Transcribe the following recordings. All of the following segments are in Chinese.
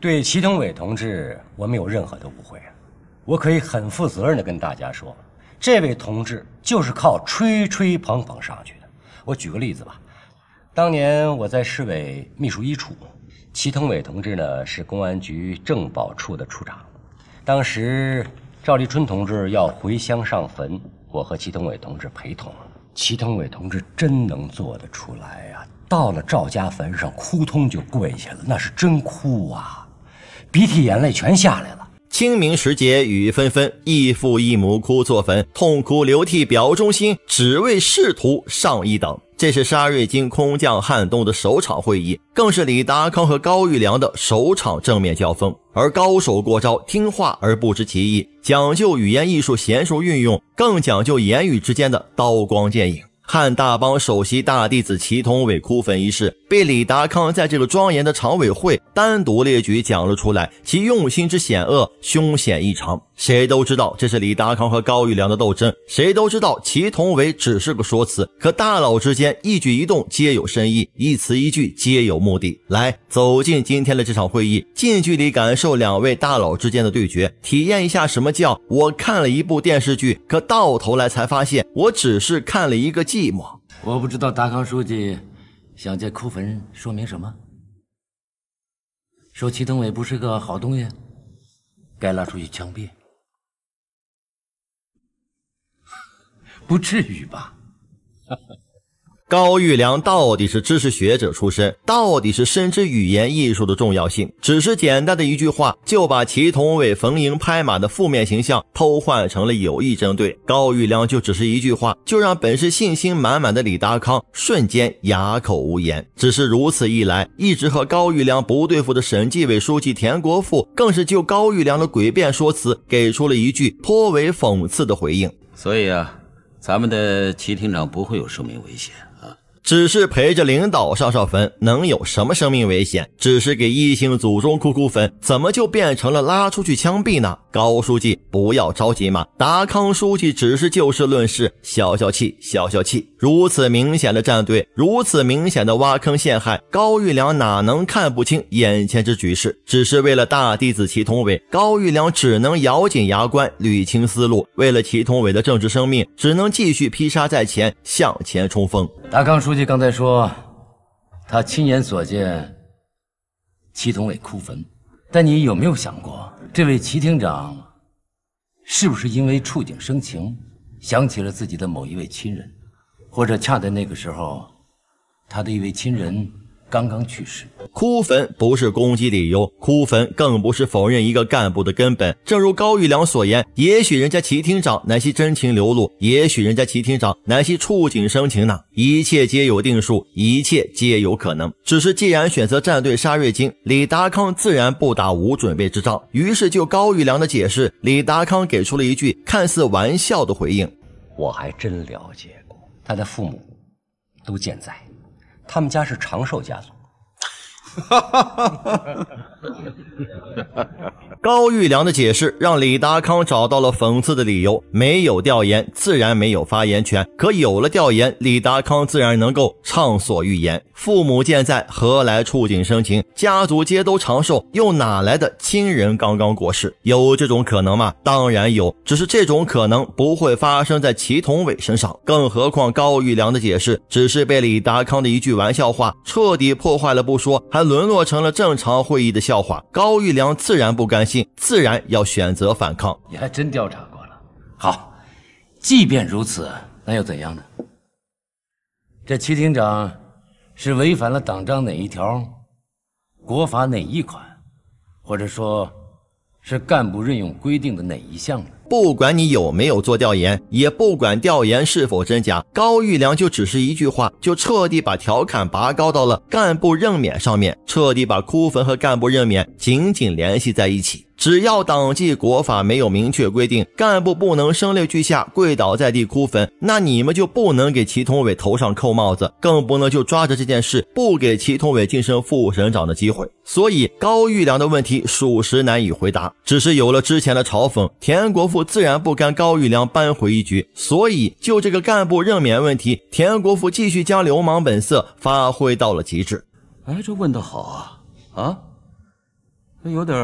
对齐同伟同志，我没有任何的误会啊！我可以很负责任的跟大家说，这位同志就是靠吹吹捧捧上去的。我举个例子吧，当年我在市委秘书一处，齐同伟同志呢是公安局政保处的处长，当时赵立春同志要回乡上坟，我和齐同伟同志陪同，齐同伟同志真能做得出来呀！到了赵家坟上，扑通就跪下了，那是真哭啊！鼻涕眼泪全下来了。清明时节雨纷纷，异父异母哭作坟，痛哭流涕表忠心，只为仕途上一等。这是沙瑞金空降汉东的首场会议，更是李达康和高育良的首场正面交锋。而高手过招，听话而不知其意，讲究语言艺术娴熟运用，更讲究言语之间的刀光剑影。汉大帮首席大弟子祁同伟哭坟一事，被李达康在这个庄严的常委会单独列举讲了出来，其用心之险恶，凶险异常。谁都知道这是李达康和高育良的斗争，谁都知道祁同伟只是个说辞。可大佬之间一举一动皆有深意，一词一句皆有目的。来，走进今天的这场会议，近距离感受两位大佬之间的对决，体验一下什么叫我看了一部电视剧，可到头来才发现我只是看了一个寂寞。我不知道达康书记想借哭坟说明什么？说祁同伟不是个好东西，该拉出去枪毙。不至于吧？高玉良到底是知识学者出身，到底是深知语言艺术的重要性，只是简单的一句话，就把祁同伟逢迎拍马的负面形象偷换成了有意针对。高玉良就只是一句话，就让本是信心满满的李达康瞬间哑口无言。只是如此一来，一直和高玉良不对付的省纪委书记田国富，更是就高玉良的诡辩说辞，给出了一句颇为讽刺的回应。所以啊。咱们的齐厅长不会有生命危险。只是陪着领导上上坟，能有什么生命危险？只是给异姓祖宗哭哭坟，怎么就变成了拉出去枪毙呢？高书记，不要着急嘛。达康书记只是就事论事，消消气，消消气。如此明显的站队，如此明显的挖坑陷害，高玉良哪能看不清眼前之局势？只是为了大弟子祁同伟，高玉良只能咬紧牙关，捋清思路。为了祁同伟的政治生命，只能继续披杀在前，向前冲锋。达康书。记。你刚才说，他亲眼所见齐同伟哭坟，但你有没有想过，这位齐厅长，是不是因为触景生情，想起了自己的某一位亲人，或者恰在那个时候，他的一位亲人？刚刚去世，哭坟不是攻击理由，哭坟更不是否认一个干部的根本。正如高玉良所言，也许人家齐厅长南希真情流露，也许人家齐厅长南希触景生情呢。一切皆有定数，一切皆有可能。只是既然选择站队沙瑞金，李达康自然不打无准备之仗。于是，就高玉良的解释，李达康给出了一句看似玩笑的回应：“我还真了解过，他的父母都健在。”他们家是长寿家族。高玉良的解释让李达康找到了讽刺的理由。没有调研，自然没有发言权。可有了调研，李达康自然能够畅所欲言。父母健在，何来触景生情？家族皆都长寿，又哪来的亲人刚刚过世？有这种可能吗？当然有，只是这种可能不会发生在祁同伟身上。更何况高玉良的解释只是被李达康的一句玩笑话彻底破坏了，不说还。还沦落成了正常会议的笑话，高玉良自然不甘心，自然要选择反抗。你还真调查过了，好，即便如此，那又怎样呢？这齐厅长是违反了党章哪一条，国法哪一款，或者说？是干部任用规定的哪一项不管你有没有做调研，也不管调研是否真假，高玉良就只是一句话，就彻底把调侃拔高到了干部任免上面，彻底把哭坟和干部任免紧紧联系在一起。只要党纪国法没有明确规定干部不能声泪俱下跪倒在地哭坟，那你们就不能给祁同伟头上扣帽子，更不能就抓着这件事不给祁同伟晋升副省长的机会。所以高玉良的问题属实难以回答，只是有了之前的嘲讽，田国富自然不甘高玉良扳回一局，所以就这个干部任免问题，田国富继续将流氓本色发挥到了极致。哎，这问得好啊啊，有点。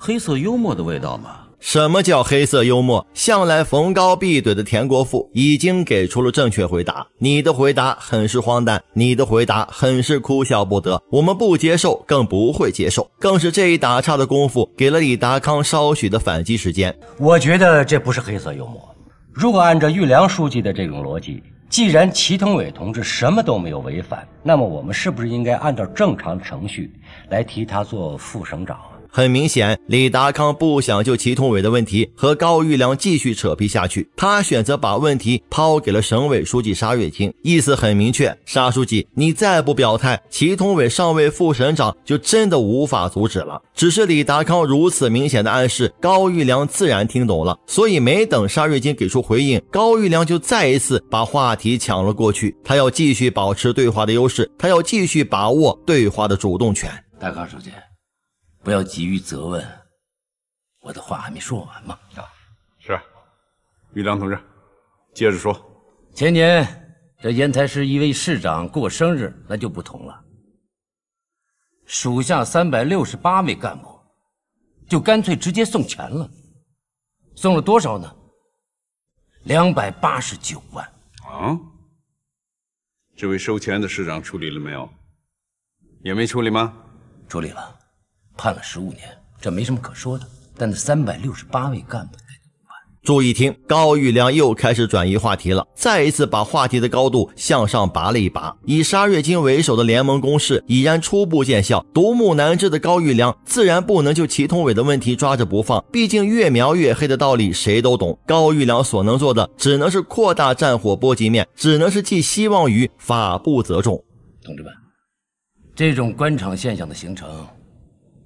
黑色幽默的味道吗？什么叫黑色幽默？向来逢高必怼的田国富已经给出了正确回答。你的回答很是荒诞，你的回答很是哭笑不得。我们不接受，更不会接受。更是这一打岔的功夫，给了李达康稍许的反击时间。我觉得这不是黑色幽默。如果按照玉良书记的这种逻辑，既然祁同伟同志什么都没有违反，那么我们是不是应该按照正常程序来提他做副省长？很明显，李达康不想就祁同伟的问题和高玉良继续扯皮下去，他选择把问题抛给了省委书记沙瑞金，意思很明确：沙书记，你再不表态，祁同伟上位副省长就真的无法阻止了。只是李达康如此明显的暗示，高玉良自然听懂了，所以没等沙瑞金给出回应，高玉良就再一次把话题抢了过去。他要继续保持对话的优势，他要继续把握对话的主动权。达康书记。不要急于责问，我的话还没说完嘛。啊，是，玉良同志，接着说。前年这烟台市一位市长过生日，那就不同了，属下三百六十八位干部，就干脆直接送钱了，送了多少呢？两百八十九万。啊，这位收钱的市长处理了没有？也没处理吗？处理了。判了十五年，这没什么可说的。但那三百六十八位干部该怎么办？注意听，高玉良又开始转移话题了，再一次把话题的高度向上拔了一拔。以沙瑞金为首的联盟攻势已然初步见效，独木难支的高玉良自然不能就祁同伟的问题抓着不放。毕竟越描越黑的道理谁都懂。高玉良所能做的，只能是扩大战火波及面，只能是寄希望于法不责众。同志们，这种官场现象的形成。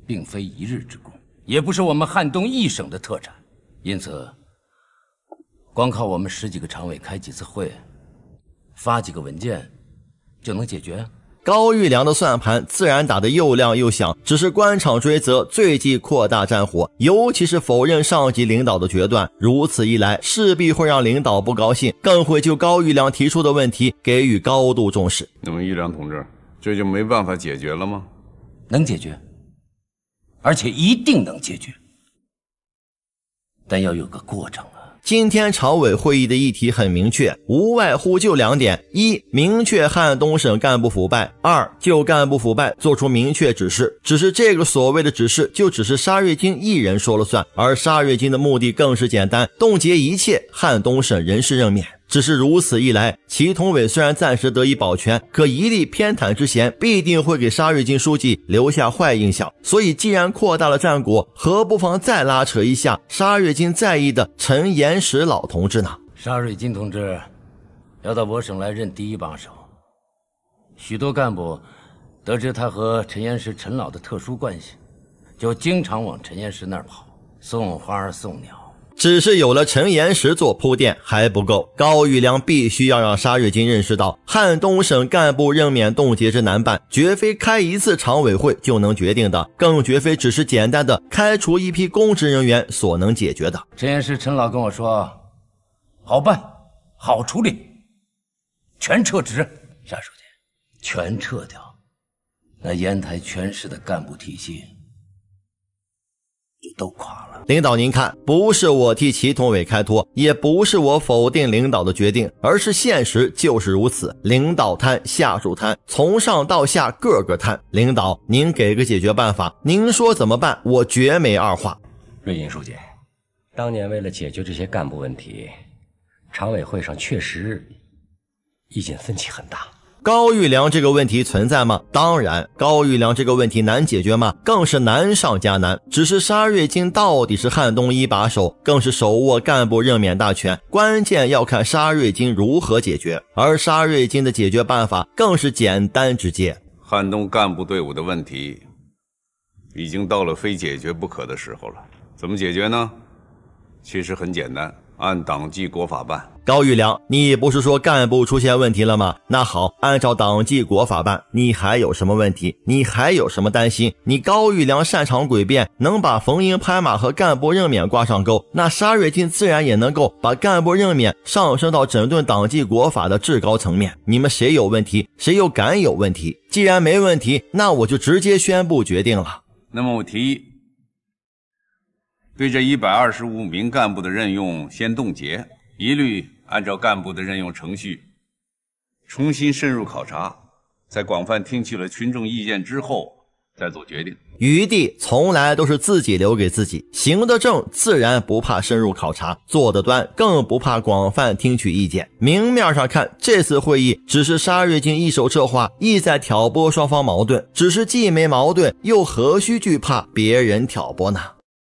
并非一日之功，也不是我们汉东一省的特产，因此，光靠我们十几个常委开几次会，发几个文件，就能解决？高玉良的算盘自然打得又亮又响，只是官场追责最忌扩大战火，尤其是否认上级领导的决断。如此一来，势必会让领导不高兴，更会就高玉良提出的问题给予高度重视。那么，玉良同志，这就没办法解决了吗？能解决。而且一定能解决，但要有个过程啊。今天常委会议的议题很明确，无外乎就两点：一，明确汉东省干部腐败；二，就干部腐败作出明确指示。只是这个所谓的指示，就只是沙瑞金一人说了算，而沙瑞金的目的更是简单：冻结一切汉东省人事任免。只是如此一来，祁同伟虽然暂时得以保全，可一力偏袒之嫌必定会给沙瑞金书记留下坏印象。所以，既然扩大了战果，何不妨再拉扯一下沙瑞金在意的陈岩石老同志呢？沙瑞金同志要到我省来任第一把手，许多干部得知他和陈岩石陈老的特殊关系，就经常往陈岩石那儿跑，送花送鸟。只是有了陈岩石做铺垫还不够，高玉良必须要让沙瑞金认识到汉东省干部任免冻结之难办，绝非开一次常委会就能决定的，更绝非只是简单的开除一批公职人员所能解决的。陈岩石陈老跟我说，好办，好处理，全撤职，沙书记，全撤掉，那烟台全市的干部体系。你都垮了。领导，您看，不是我替祁同伟开脱，也不是我否定领导的决定，而是现实就是如此。领导贪，下属贪，从上到下个个贪。领导，您给个解决办法，您说怎么办，我绝没二话。瑞银书记，当年为了解决这些干部问题，常委会上确实意见分歧很大。高育良这个问题存在吗？当然，高育良这个问题难解决吗？更是难上加难。只是沙瑞金到底是汉东一把手，更是手握干部任免大权。关键要看沙瑞金如何解决。而沙瑞金的解决办法更是简单直接。汉东干部队伍的问题，已经到了非解决不可的时候了。怎么解决呢？其实很简单，按党纪国法办。高玉良，你不是说干部出现问题了吗？那好，按照党纪国法办。你还有什么问题？你还有什么担心？你高玉良擅长诡辩，能把逢迎拍马和干部任免挂上钩，那沙瑞金自然也能够把干部任免上升到整顿党纪国法的至高层面。你们谁有问题？谁又敢有问题？既然没问题，那我就直接宣布决定了。那么我提议，对这一百二十五名干部的任用先冻结。一律按照干部的任用程序，重新深入考察，在广泛听取了群众意见之后，再做决定。余地从来都是自己留给自己，行得正自然不怕深入考察，坐得端更不怕广泛听取意见。明面上看，这次会议只是沙瑞金一手策划，意在挑拨双方矛盾。只是既没矛盾，又何须惧怕别人挑拨呢？